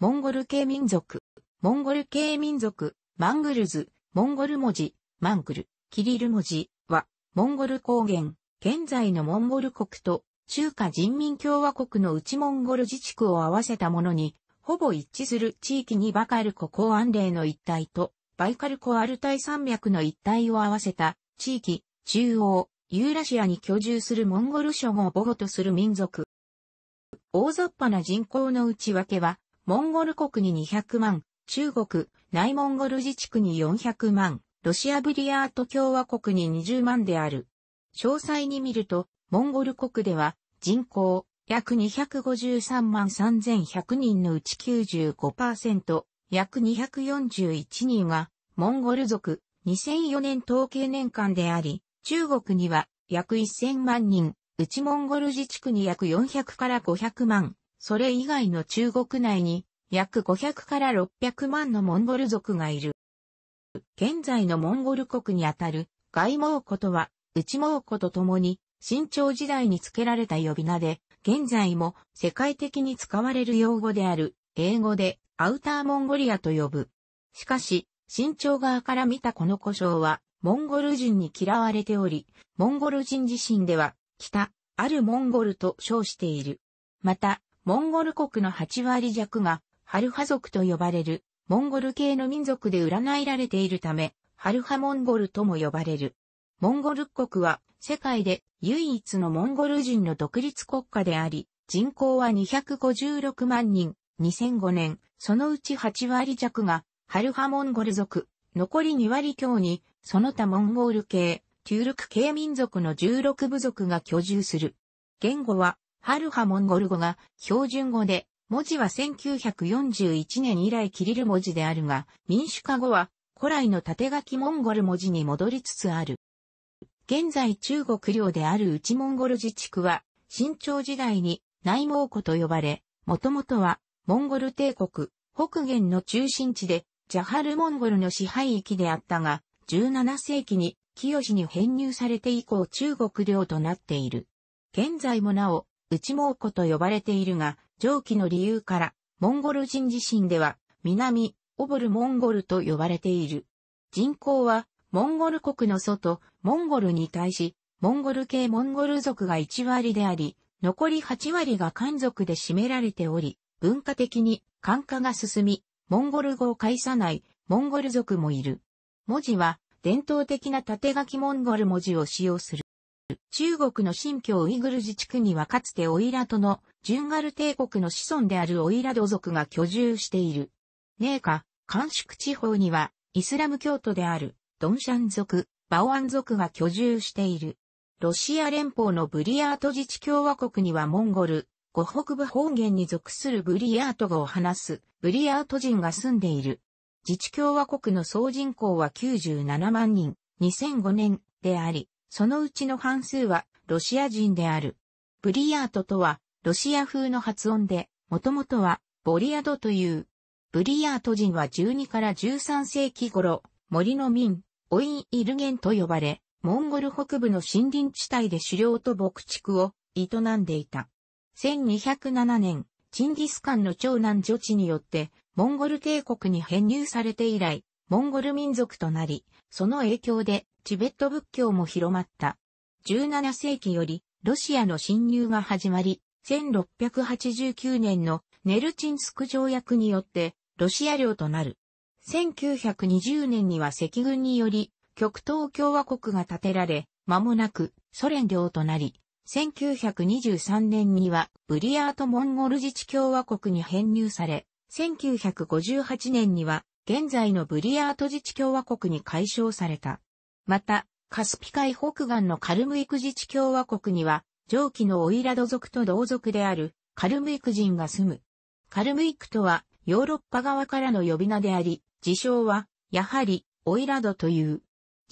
モンゴル系民族、モンゴル系民族、マングルズ、モンゴル文字、マングル、キリル文字は、モンゴル高原、現在のモンゴル国と中華人民共和国の内モンゴル自治区を合わせたものに、ほぼ一致する地域にバカル湖高安嶺の一帯と、バイカル湖アルタイ山脈の一帯を合わせた地域、中央、ユーラシアに居住するモンゴル諸語を母語とする民族。大雑把な人口の内訳は、モンゴル国に200万、中国、内モンゴル自治区に400万、ロシアブリアート共和国に20万である。詳細に見ると、モンゴル国では人口約253万3100人のうち95%、約241人がモンゴル族2004年統計年間であり、中国には約1000万人、内モンゴル自治区に約400から500万、それ以外の中国内に約500から600万のモンゴル族がいる。現在のモンゴル国にあたる外蒙古とは内蒙古と共に新朝時代に付けられた呼び名で、現在も世界的に使われる用語である英語でアウターモンゴリアと呼ぶ。しかし、新朝側から見たこの故障はモンゴル人に嫌われており、モンゴル人自身では北、あるモンゴルと称している。また、モンゴル国の8割弱が、ハルハ族と呼ばれる、モンゴル系の民族で占いられているため、ハルハモンゴルとも呼ばれる。モンゴル国は、世界で唯一のモンゴル人の独立国家であり、人口は256万人、2005年、そのうち8割弱が、ハルハモンゴル族、残り2割強に、その他モンゴル系、トゥールク系民族の16部族が居住する。言語は、ハルハモンゴル語が標準語で、文字は1941年以来キリル文字であるが、民主化後は古来の縦書きモンゴル文字に戻りつつある。現在中国領である内モンゴル自治区は、清朝時代に内蒙古と呼ばれ、もともとはモンゴル帝国、北元の中心地で、ジャハルモンゴルの支配域であったが、17世紀に清に編入されて以降中国領となっている。現在もなお、内蒙古と呼ばれているが、上記の理由から、モンゴル人自身では、南、オボルモンゴルと呼ばれている。人口は、モンゴル国の外、モンゴルに対し、モンゴル系モンゴル族が1割であり、残り8割が漢族で占められており、文化的に漢化が進み、モンゴル語を介さないモンゴル族もいる。文字は伝統的な縦書きモンゴル文字を使用する。中国の新疆ウイグル自治区にはかつてオイラトのジュンガル帝国の子孫であるオイラド族が居住している。寧夏、甘粛地方にはイスラム教徒であるドンシャン族、バオアン族が居住している。ロシア連邦のブリヤート自治共和国にはモンゴル、湖北部方言に属するブリヤート語を話すブリヤート人が住んでいる。自治共和国の総人口は97万人、2005年であり、そのうちの半数はロシア人である。ブリヤートとはロシア風の発音で、もともとはボリアドという。ブリヤート人は12から13世紀頃、森の民、オイン・イルゲンと呼ばれ、モンゴル北部の森林地帯で狩猟と牧畜を営んでいた。1207年、チンギスカンの長男女地によって、モンゴル帝国に編入されて以来、モンゴル民族となり、その影響でチベット仏教も広まった。17世紀よりロシアの侵入が始まり、1689年のネルチンスク条約によってロシア領となる。1920年には赤軍により極東共和国が建てられ、間もなくソ連領となり、1923年にはブリアートモンゴル自治共和国に編入され、1958年には現在のブリヤート自治共和国に解消された。また、カスピ海北岸のカルムイク自治共和国には、上記のオイラド族と同族であるカルムイク人が住む。カルムイクとはヨーロッパ側からの呼び名であり、自称はやはりオイラドという。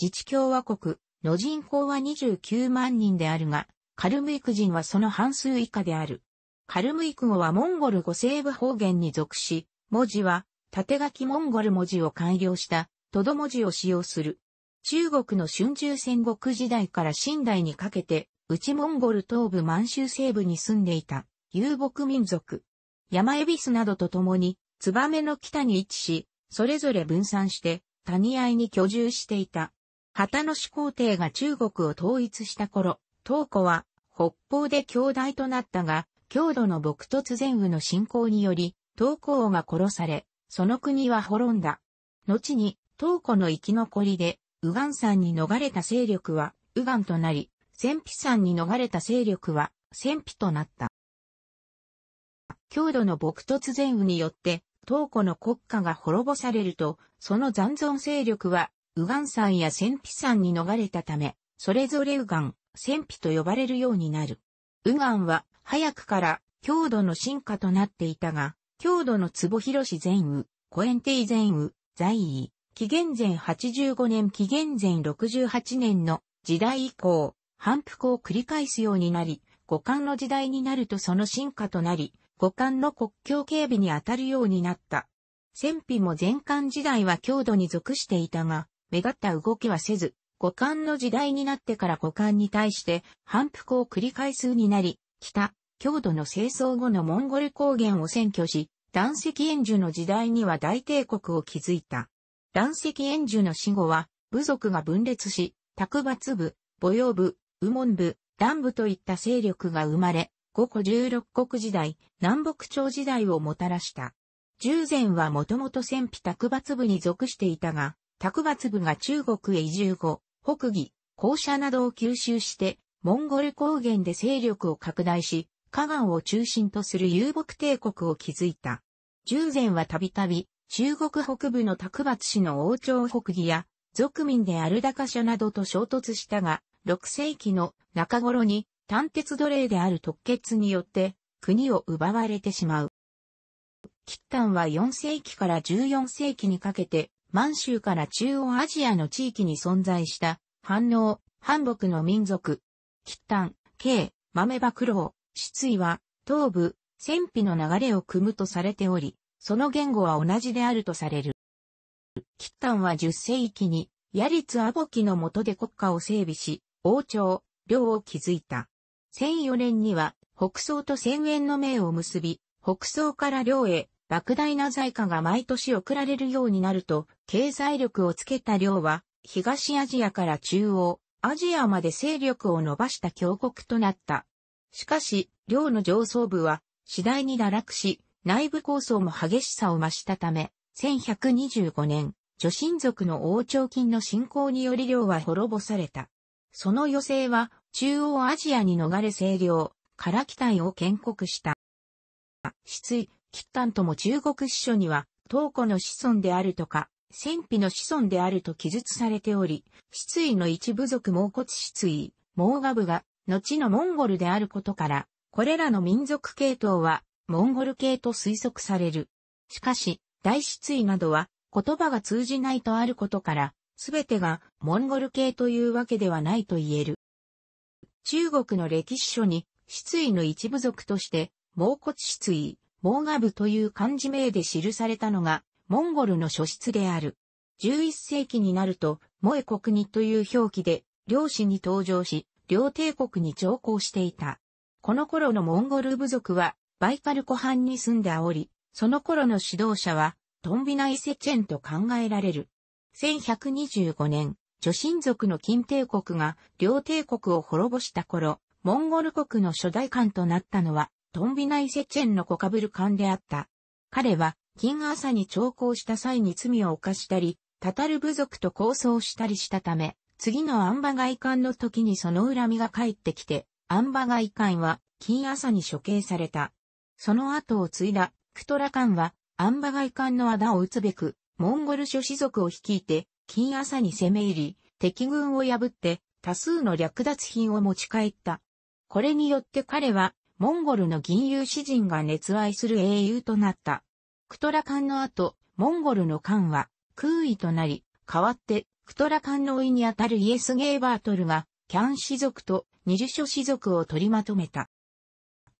自治共和国の人口は29万人であるが、カルムイク人はその半数以下である。カルムイク語はモンゴル語西部方言に属し、文字は縦書きモンゴル文字を改良した、とど文字を使用する。中国の春秋戦国時代から新代にかけて、内モンゴル東部満州西部に住んでいた遊牧民族。山恵比寿などと共に、ツバメの北に位置し、それぞれ分散して谷合に居住していた。旗の始皇帝が中国を統一した頃、東湖は北方で兄弟となったが、郷土の牧突前雨の侵攻により、東皇王が殺され、その国は滅んだ。後に、東湖の生き残りで、右岸山に逃れた勢力は、右岸となり、戦費山に逃れた勢力は、戦費となった。郷土の撲突前雨によって、東湖の国家が滅ぼされると、その残存勢力は、右岸山や戦費山に逃れたため、それぞれ右岸、戦費と呼ばれるようになる。右岸は、早くから、郷土の進化となっていたが、郷土の坪広市前雨、古園帝前右、在位、紀元前85年紀元前68年の時代以降、反復を繰り返すようになり、五冠の時代になるとその進化となり、五冠の国境警備に当たるようになった。戦費も前感時代は強度に属していたが、目立った動きはせず、五冠の時代になってから五冠に対して反復を繰り返すになり、北、郷土の清掃後のモンゴル高原を占拠し、断石炎樹の時代には大帝国を築いた。断石炎樹の死後は、部族が分裂し、卓抜部、母用部、右門部、南部といった勢力が生まれ、五個十六国時代、南北朝時代をもたらした。従前はもともと戦費卓抜部に属していたが、卓抜部が中国へ移住後、北義、校舎などを吸収して、モンゴル高原で勢力を拡大し、河岸を中心とする遊牧帝国を築いた。従前はたびたび、中国北部の卓抜市の王朝北義や、俗民である高社などと衝突したが、6世紀の中頃に、単鉄奴隷である特決によって、国を奪われてしまう。キッタンは4世紀から14世紀にかけて、満州から中央アジアの地域に存在した、反応、反北の民族。キッタン、K、豆馬苦失意は、東部、戦費の流れを組むとされており、その言語は同じであるとされる。キッタンは10世紀に、ヤリツ・アボキの下で国家を整備し、王朝、領を築いた。1004年には、北宋と千円の命を結び、北宋から領へ、莫大な財貨が毎年送られるようになると、経済力をつけた領は、東アジアから中央、アジアまで勢力を伸ばした強国となった。しかし、寮の上層部は次第に堕落し、内部抗争も激しさを増したため、1125年、女神族の王朝金の侵攻により寮は滅ぼされた。その余勢は、中央アジアに逃れ清涼、唐ら北隊を建国した。失意、吉丹とも中国史書には、東古の子孫であるとか、戦費の子孫であると記述されており、失意の一部族蒙骨失意、蒙賀部が後のモンゴルであることから、これらの民族系統は、モンゴル系と推測される。しかし、大失意などは、言葉が通じないとあることから、すべてがモンゴル系というわけではないと言える。中国の歴史書に、失意の一部族として、蒙骨失意、蒙賀部という漢字名で記されたのが、モンゴルの書室である。11世紀になると、萌え国にという表記で、領史に登場し、両帝国に徴降していた。この頃のモンゴル部族は、バイカル湖畔に住んでおり、その頃の指導者は、トンビナイセチェンと考えられる。1125年、女神族の金帝国が両帝国を滅ぼした頃、モンゴル国の初代官となったのは、トンビナイセチェンのコカブル官であった。彼は、金朝に徴航した際に罪を犯したり、タタル部族と抗争したりしたため、次のアンバ外観の時にその恨みが返ってきて、アンバ外観は金朝に処刑された。その後を継いだクトラカンはアンバ外観の仇を討つべく、モンゴル諸士族を率いて金朝に攻め入り、敵軍を破って多数の略奪品を持ち帰った。これによって彼はモンゴルの銀融詩人が熱愛する英雄となった。クトラカンの後、モンゴルのカンは空位となり、代わってクトラカンの位にあたるイエス・ゲーバートルが、キャン氏族と二十諸氏族を取りまとめた。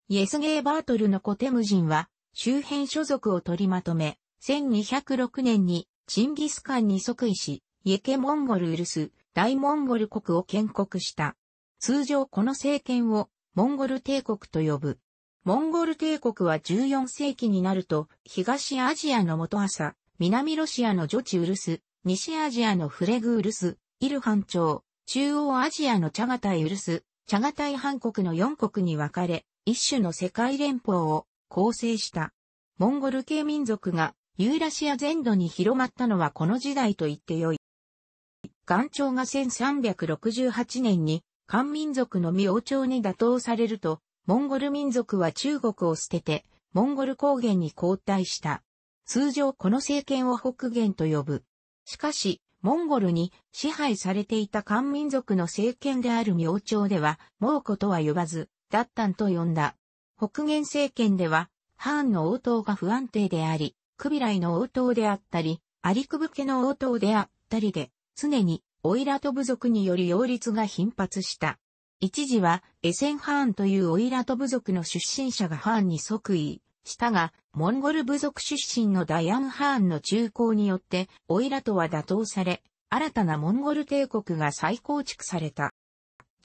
イエス・ゲーバートルのコテム人は、周辺所属を取りまとめ、1206年にチンギスカンに即位し、イエケモンゴルウルス、大モンゴル国を建国した。通常この政権をモンゴル帝国と呼ぶ。モンゴル帝国は14世紀になると、東アジアの元朝、南ロシアの女地ウルス、西アジアのフレグウルス、イルハン朝、中央アジアのチャガタイウルス、チャガタイハン国の4国に分かれ、一種の世界連邦を構成した。モンゴル系民族がユーラシア全土に広まったのはこの時代と言ってよい。元朝が1368年に漢民族の未王朝に打倒されると、モンゴル民族は中国を捨てて、モンゴル高原に後退した。通常この政権を北元と呼ぶ。しかし、モンゴルに支配されていた漢民族の政権である明朝では、蒙古とは呼ばず、だったんと呼んだ。北元政権では、ハーンの応答が不安定であり、クビライの応答であったり、アリクブ家の応答であったりで、常に、オイラト部族により擁立が頻発した。一時は、エセンハーンというオイラト部族の出身者がハーンに即位。したが、モンゴル部族出身のダヤン・ハーンの中高によって、オイラとは打倒され、新たなモンゴル帝国が再構築された。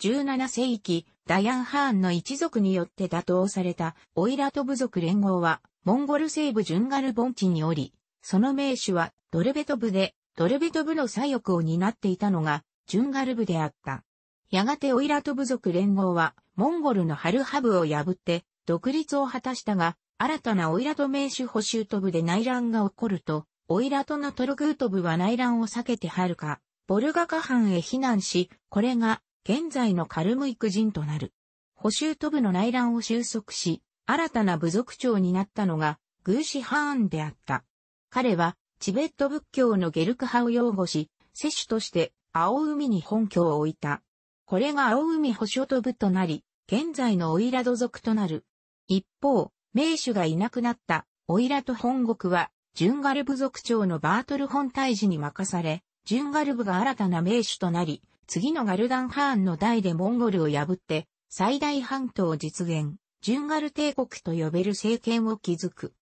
17世紀、ダヤン・ハーンの一族によって打倒されたオイラト部族連合は、モンゴル西部ジュンガル盆地におり、その名手はドルベト部で、ドルベト部の左翼を担っていたのが、ジュンガル部であった。やがてオイラト部族連合は、モンゴルのハルハ部を破って、独立を果たしたが、新たなオイラト名手補修トブで内乱が起こると、オイラトナトルグートブは内乱を避けてはるか、ボルガカ藩へ避難し、これが現在のカルムイク人となる。補修トブの内乱を収束し、新たな部族長になったのが、グーシハーンであった。彼は、チベット仏教のゲルク派を擁護し、摂取として青海に本拠を置いた。これが青海保守と部となり、現在のオイラド族となる。一方、名手がいなくなった、オイラと本国は、ジュンガルブ族長のバートル本大治に任され、ジュンガルブが新たな名手となり、次のガルダンハーンの代でモンゴルを破って、最大半島を実現、ジュンガル帝国と呼べる政権を築く。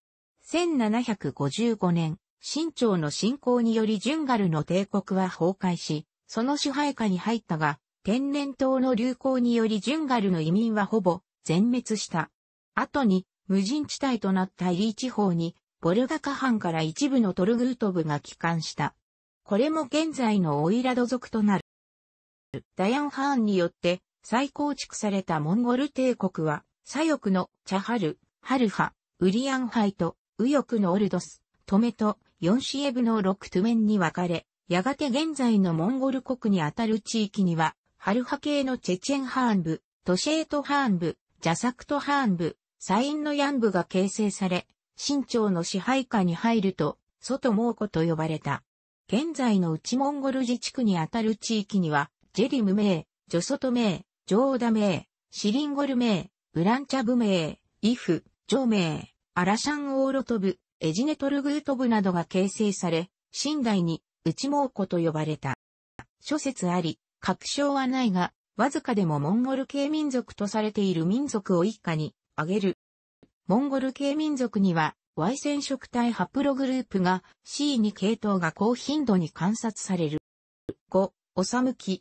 1755年、清朝の侵攻によりジュンガルの帝国は崩壊し、その支配下に入ったが、天然痘の流行によりジュンガルの移民はほぼ全滅した。後に無人地帯となったイリー地方に、ボルガカ藩から一部のトルグート部が帰還した。これも現在のオイラド族となる。ダヤン・ハーンによって再構築されたモンゴル帝国は、左翼のチャハル、ハルハ、ウリアンハイと、右翼のオルドス、トメと、ヨンシエブの六トゥメンに分かれ、やがて現在のモンゴル国にあたる地域には、ハルハ系のチェチェンハーン部、トシェートハーン部、ジャサクトハーン部、サインのヤンブが形成され、清朝の支配下に入ると、外蒙古と呼ばれた。現在の内モンゴル自治区にあたる地域には、ジェリム名、ジョソト名、ジョーダ名、シリンゴル名、ウランチャブ名、イフ、ジョー名、アラシャンオーロトブ、エジネトルグートブなどが形成され、新代に内蒙古と呼ばれた。諸説あり、確証はないが、わずかでもモンゴル系民族とされている民族を一家にあげる。モンゴル系民族には Y 染色体ハプログループが C2 系統が高頻度に観察される。5、おさむき、